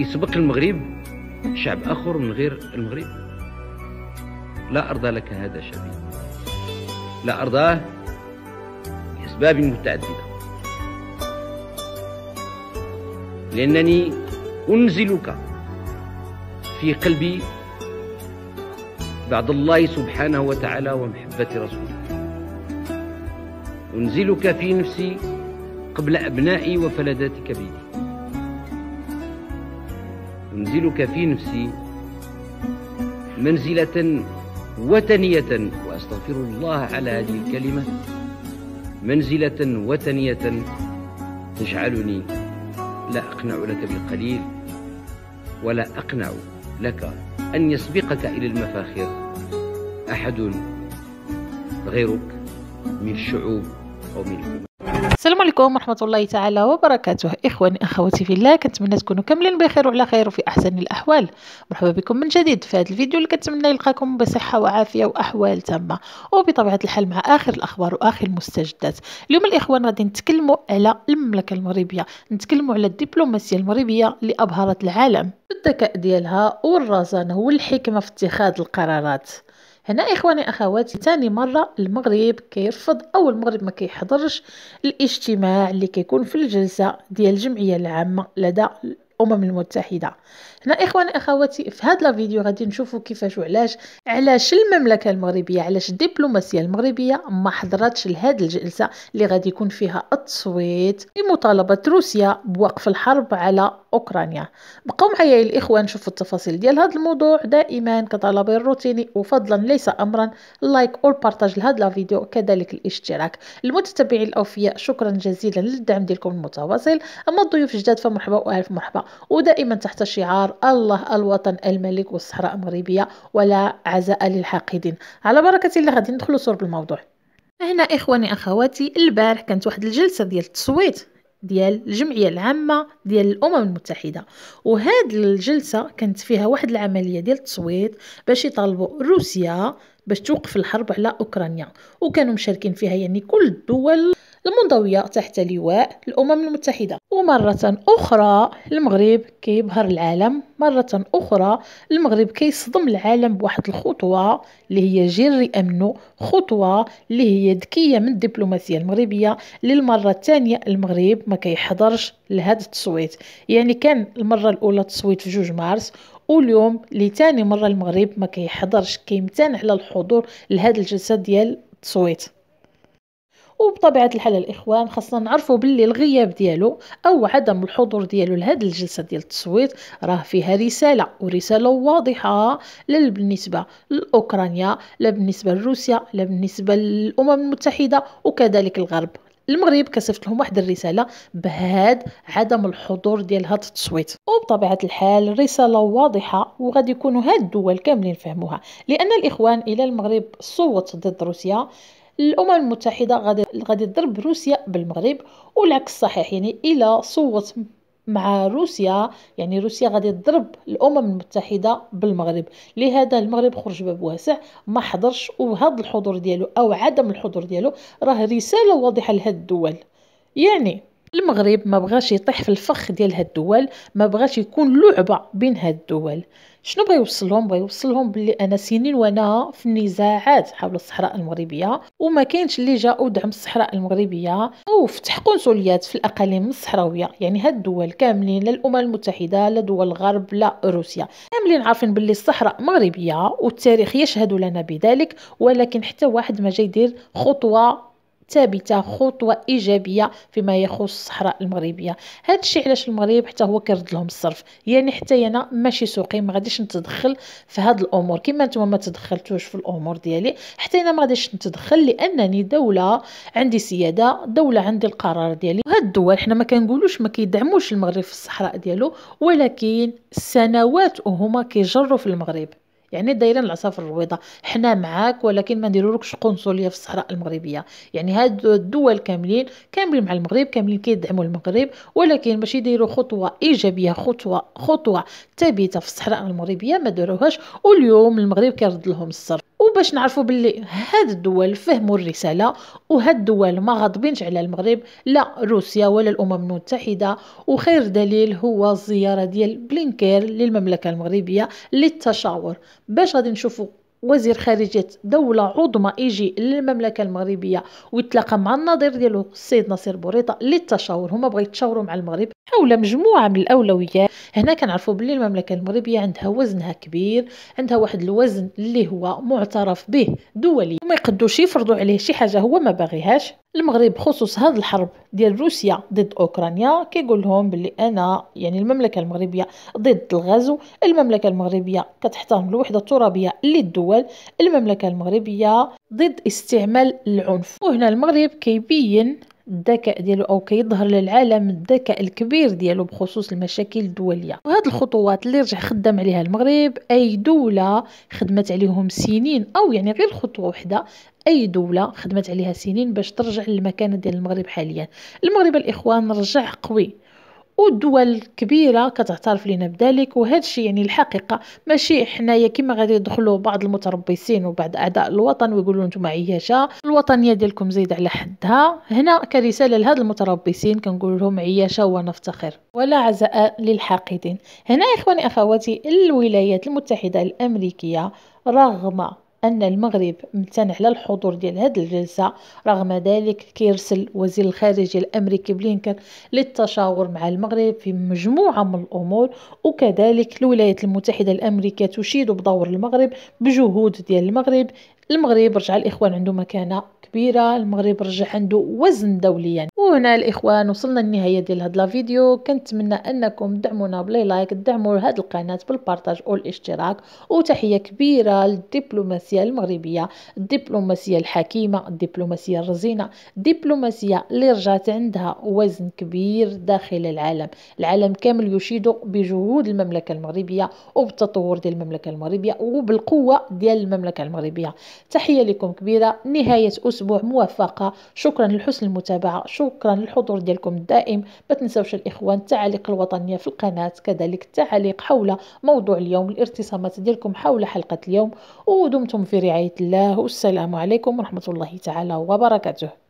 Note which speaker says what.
Speaker 1: يسبق المغرب شعب آخر من غير المغرب لا أرضى لك هذا شعبي لا أرضاه لأسباب متعددة لأنني أنزلك في قلبي بعد الله سبحانه وتعالى ومحبة رسوله أنزلك في نفسي قبل أبنائي وفلذاتك بيدي أنزلك في نفسي منزلة وتنية وأستغفر الله على هذه الكلمة منزلة وتنية تجعلني لا أقنع لك بالقليل ولا أقنع لك أن يسبقك إلى المفاخر أحد غيرك من الشعوب أو من الأمم
Speaker 2: السلام عليكم ورحمة الله تعالى وبركاته إخواني أخواتي في الله كنتمنى تكونوا كاملين بخير وعلى خير وفي أحسن الأحوال مرحبا بكم من جديد في هذا الفيديو اللي كنتمنى يلقاكم بصحة وعافية وأحوال تامة وبطبيعة الحال مع آخر الأخبار وآخر المستجدات اليوم الإخوان غادي نتكلموا على المملكة المغربية نتكلموا على الدبلوماسية المغربية اللي أبهرت العالم بالذكاء ديالها والرزانة والحكمة في اتخاذ القرارات هنا اخواني اخواتي ثاني مره المغرب كيرفض او المغرب ما كيحضرش الاجتماع اللي كيكون في الجلسه ديال الجمعيه العامه لدى الامم المتحده هنا اخواني اخواتي في هذا الفيديو غادي نشوفوا كيفاش وعلاش علاش المملكه المغربيه علاش الدبلوماسيه المغربيه ما حضرتش لهذه الجلسه اللي غادي يكون فيها التصويت لمطالبه روسيا بوقف الحرب على أوكرانيا بقوا معايا الاخوان نشوفوا التفاصيل ديال هذا الموضوع دائما كطلب روتيني وفضلا ليس أمرا لايك أو البارتاج لهذا الفيديو كذلك الاشتراك المتتبعين الأوفياء شكرا جزيلا للدعم ديالكم المتواصل أما الضيوف الجداد فمرحبا وألف مرحبا ودائما تحت شعار الله الوطن الملك والصحراء المغربية ولا عزاء للحاقدين على بركة الله غادي ندخلوا صور بالموضوع هنا اخواني اخواتي البارح كانت واحد الجلسه ديال التصويت ديال الجمعيه العامه ديال الامم المتحده وهذه الجلسه كانت فيها واحد العمليه ديال التصويت باش يطالبوا روسيا باش توقف الحرب على اوكرانيا وكانوا مشاركين فيها يعني كل الدول المنضوية تحت لواء الأمم المتحدة ومرة أخرى المغرب كيبهر العالم مرة أخرى المغرب كيصدم العالم بواحد الخطوة اللي هي جري أمنه خطوة اللي هي ذكية من الدبلوماسية المغربية للمرة الثانية المغرب ما كيحضرش لهذا التصويت يعني كان المرة الأولى التصويت في جوج مارس واليوم لتاني مرة المغرب ما كيحضرش كيمتنع على الحضور لهذا الجلسة ديال التصويت وبطبيعة الحال الإخوان خاصنا نعرفوا باللي الغياب ديالو أو عدم الحضور ديالو لهذه الجلسة ديال التصويت راه فيها رسالة ورسالة واضحة بالنسبة لأوكرانيا لا بالنسبة لروسيا لا بالنسبة للأمم المتحدة وكذلك الغرب المغرب كسفت لهم واحد الرساله بهاد عدم الحضور ديال هاد التصويت وبطبيعه الحال رساله واضحه وغادي يكونوا هاد الدول كاملين فهموها لان الاخوان الى المغرب صوت ضد روسيا الامم المتحده غادي غادي تضرب روسيا بالمغرب والعكس صحيح يعني الا صوت مع روسيا يعني روسيا غادي تضرب الامم المتحده بالمغرب لهذا المغرب خرج باب واسع ما حضرش وهذا الحضور ديالو او عدم الحضور ديالو راه رساله واضحه لهاد الدول يعني المغرب ما بغاش يطيح في الفخ ديال هاد الدول ما بغاش يكون لعبه بين هاد الدول شنو بغا يوصلهم بغا يوصلهم بلي انا سنين وانا في النزاعات حول الصحراء المغربيه وما كاينش اللي جا ودعم الصحراء المغربيه وفتح قنصليات في الاقاليم الصحراويه يعني هاد الدول كاملين لا الامم المتحده لا دول الغرب لا روسيا كاملين عارفين بلي الصحراء مغربيه والتاريخ يشهد لنا بذلك ولكن حتى واحد ما جا يدير خطوه ثابته خطوه ايجابيه فيما يخص الصحراء المغربيه هذا الشيء علاش المغرب حتى هو كيرد لهم الصرف يعني حتى انا ماشي سوقي ما غاديش نتدخل في هاد الامور كما أنتم ما تدخلتوش في الامور ديالي حتى انا ما غاديش نتدخل لانني دوله عندي سياده دوله عندي القرار ديالي وهاد الدول حنا ما كنقولوش ما كيدعموش المغرب في الصحراء ديالو ولكن سنوات وهما كيجروا في المغرب يعني دايرين العصافر الرويضه حنا معاك ولكن ما نديرولكش قنصليه في الصحراء المغربيه يعني هاد الدول كاملين كاملين مع المغرب كاملين كيدعموا المغرب ولكن باش يديروا خطوه ايجابيه خطوه خطوه ثابته في الصحراء المغربيه ما داروهاش واليوم المغرب كيرد لهم الصرف وباش نعرفوا باللي هاد الدول فهموا الرساله وهاد الدول ما غاضبينش على المغرب لا روسيا ولا الامم المتحده وخير دليل هو الزياره ديال بلينكير للمملكه المغربيه للتشاور باش غادي نشوفوا وزير خارجية دولة عظمى يجي للمملكة المغربية ويتلاقى مع الناظر ديالو السيد نصير بوريطة للتشاور هما بغاو يتشاوروا مع المغرب حول مجموعة من الأولويات هنا كنعرفوا بلي المملكة المغربية عندها وزنها كبير عندها واحد الوزن اللي هو معترف به دوليا وما يقدوش يفرضوا عليه شي حاجة هو ما باغيهاش المغرب بخصوص هذا الحرب ديال روسيا ضد اوكرانيا كيقول لهم بلي انا يعني المملكه المغربيه ضد الغزو المملكه المغربيه كتحترم الوحده الترابيه للدول المملكه المغربيه ضد استعمال العنف وهنا المغرب كيبين الذكاء ديالو او كيظهر للعالم الذكاء الكبير ديالو بخصوص المشاكل الدوليه وهاد الخطوات اللي رجع خدام عليها المغرب اي دوله خدمت عليهم سنين او يعني غير خطوه وحده اي دوله خدمت عليها سنين باش ترجع للمكانه ديال المغرب حاليا المغرب الاخوان رجع قوي والدول الكبيره كتعترف لنا بذلك وهذا الشيء يعني الحقيقه ماشي حنايا كما غادي يدخلوا بعض المتربصين وبعض اعداء الوطن ويقولوا نتوما عياشه إيه الوطنيه ديالكم زايده على حدها هنا كرساله لهاد المتربصين كنقول لهم عياشه إيه ونفتخر ولا عزاء للحاقدين هنا اخواني اخواتي الولايات المتحده الامريكيه رغم ان المغرب امتنع على الحضور ديال هذه الجلسه رغم ذلك كيرسل وزير الخارجيه الامريكي بلينكن للتشاور مع المغرب في مجموعه من الامور وكذلك الولايات المتحده الامريكيه تشيد بدور المغرب بجهود ديال المغرب المغرب رجع الإخوان عنده مكانة كبيرة المغرب رجع عنده وزن دوليا يعني. وهنا الإخوان وصلنا للنهاية ديال هاد فيديو كنتمنى أنكم تدعمونا بلاي لايك تدعموا هاد القناة بالبارتاج والاشتراك وتحية كبيرة للدبلوماسية المغربية الدبلوماسية الحكيمة الدبلوماسية الرزينة الدبلوماسية اللي رجعت عندها وزن كبير داخل العالم العالم كامل يشيد بجهود المملكة المغربية وبالتطور ديال المملكة المغربية وبالقوة ديال المملكة المغربية تحية لكم كبيرة نهاية أسبوع موفقة شكرا لحسن المتابعة شكرا للحضور ديالكم الدائم ما تنسوش الإخوان التعاليق الوطنية في القناة كذلك التعاليق حول موضوع اليوم الارتصامات ديالكم حول حلقة اليوم ودمتم في رعاية الله والسلام عليكم ورحمة الله تعالى وبركاته